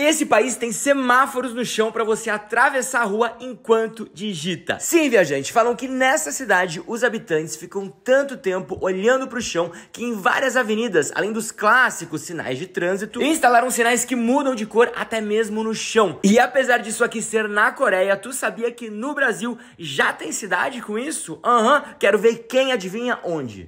Esse país tem semáforos no chão para você atravessar a rua enquanto digita. Sim, viajante, falam que nessa cidade os habitantes ficam tanto tempo olhando para o chão que em várias avenidas, além dos clássicos sinais de trânsito, instalaram sinais que mudam de cor até mesmo no chão. E apesar disso aqui ser na Coreia, tu sabia que no Brasil já tem cidade com isso? Aham, uhum, quero ver quem adivinha onde.